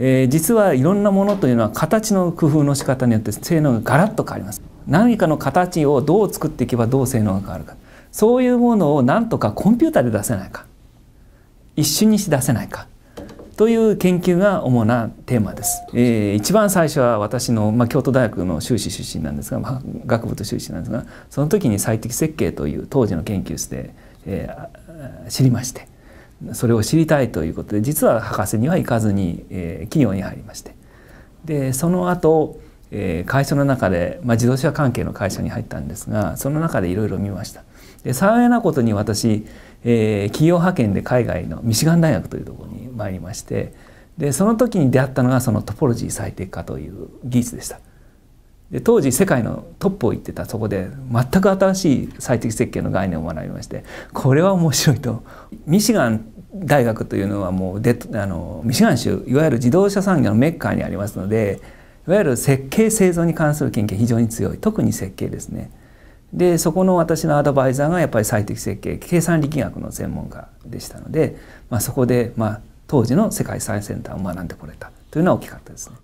えー、実はいろんなものというのは形の工夫の仕方によって性能がガラッと変わります何かの形をどう作っていけばどう性能が変わるかそういうものをなんとかコンピューターで出せないか一瞬にして出せないかという研究が主なテーマです、えー、一番最初は私の、まあ、京都大学の修士出身なんですが、まあ、学部と修士なんですがその時に最適設計という当時の研究室で、えー、知りまして。それを知りたいということで実は博士には行かずに、えー、企業に入りましてでその後、えー、会社の中で、まあ、自動車関係の会社に入ったんですがその中でいろいろ見ましたで幸いなことに私、えー、企業派遣で海外のミシガン大学というところに参りましてでその時に出会ったのがそのトポロジー最適化という技術でしたで当時世界のトップを行ってたそこで全く新しい最適設計の概念を学びましてこれは面白いと。ミシガン大学というのはもうあのミシガン州いわゆる自動車産業のメッカーにありますのでいわゆる設計製造に関する研究非常に強い特に設計ですね。でそこの私のアドバイザーがやっぱり最適設計計算力学の専門家でしたので、まあ、そこで、まあ、当時の世界最先端を学んでこれたというのは大きかったですね。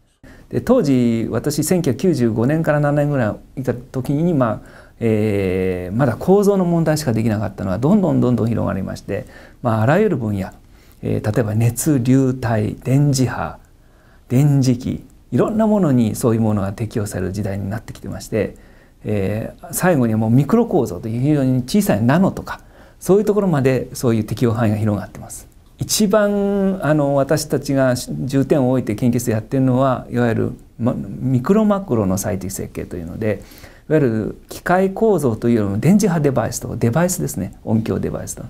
で当時私1995年から7年ぐらいいた時に、まあえー、まだ構造の問題しかできなかったのはどんどんどんどん広がりまして、まあ、あらゆる分野、えー、例えば熱流体電磁波電磁気いろんなものにそういうものが適用される時代になってきてまして、えー、最後にはもうミクロ構造という非常に小さいナノとかそういうところまでそういう適用範囲が広がってます。一番あの私たちが重点を置いて研究室でやってるのはいわゆるミクロマクロの最適設計というのでいわゆる機械構造というよりも電磁波デバイスとデバイスですね音響デバイスと。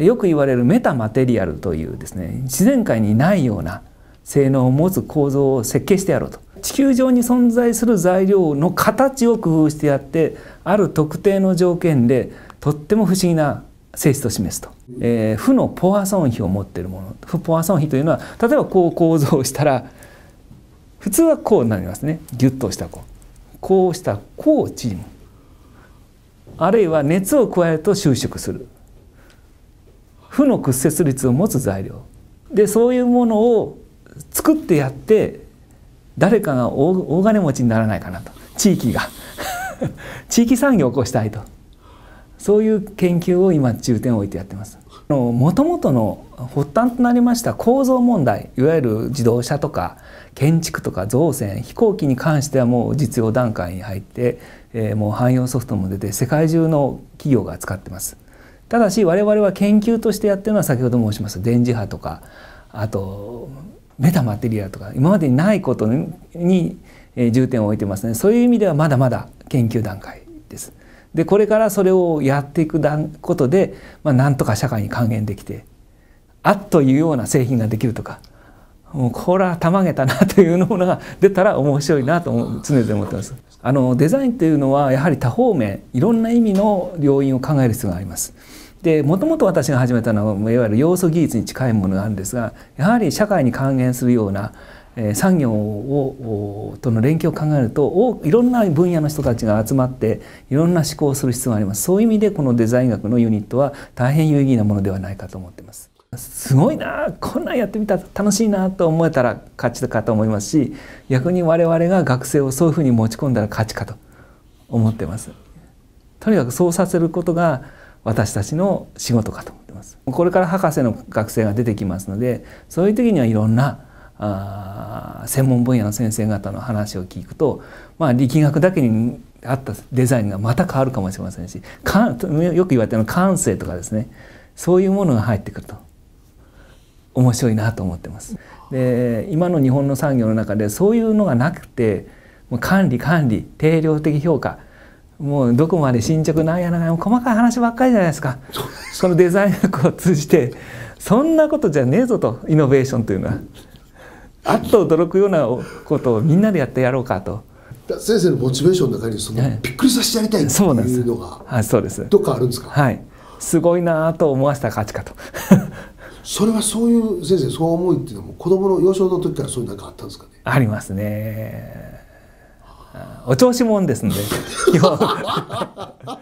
よく言われるメタマテリアルというですね自然界にないような性能を持つ構造を設計してやろうと地球上に存在する材料の形を工夫してやってある特定の条件でとっても不思議な性質を示すと、えー、負のポアソン比を持っているもの負ポアソン比というのは例えばこう構造したら普通はこうなりますねギュッとしたこうこうしたこう縮むあるいは熱を加えると収縮する負の屈折率を持つ材料でそういうものを作ってやって誰かが大金持ちにならないかなと地域が 地域産業を起こしたいとそういう研究を今重点を置いてやってます。もともとの発端となりました構造問題いわゆる自動車とか建築とか造船飛行機に関してはもう実用段階に入って、えー、もう汎用ソフトも出て世界中の企業が使ってます。ただし我々は研究としてやってるのは先ほど申しました電磁波とかあとメタマテリアとか今までにないことに重点を置いてますねそういう意味ではまだまだ研究段階です。でこれからそれをやっていくことで、まあ、なんとか社会に還元できてあっというような製品ができるとかもうこれはたまげたなというものが出たら面白いなと思う常々思ってます。あのデザインというのはやはり多方面いろんな意味の要因を考える必要があります。でもともと私が始めたのはいわゆる要素技術に近いものがあるんですがやはり社会に還元するような産業をとの連携を考えるとおいろんな分野の人たちが集まっていろんな思考をする必要がありますそういう意味でこのデザイン学のユニットは大変有意義なものではないかと思ってますすごいなこんなんやってみたら楽しいなと思えたら勝ちかと思いますし逆に我々が学生をそういうふうに持ち込んだら勝ちかと思ってますとにかくそうさせることが私たちの仕事かと思ってますこれから博士の学生が出てきますのでそういう時にはいろんなあ専門分野の先生方の話を聞くと、まあ、力学だけにあったデザインがまた変わるかもしれませんしよく言われてるの感性とかですねそういうものが入ってくると面白いなと思ってます。で今の日本の産業の中でそういうのがなくてもう管理管理定量的評価もうどこまで進捗なんやなん細かい話ばっかりじゃないですかそのデザイン学を通じてそんなことじゃねえぞとイノベーションというのは。あっと驚くようなことをみんなでやってやろうかと。先生のモチベーションの中にその、びっくりさせてやりたいっていうのがはい、そうですどっかあるんですかはいすごいなと思わせた価値かと それはそういう先生そう思いっていうのも子供の幼少の時からそういうなんかあったんですかねありますねお調子もんですので基本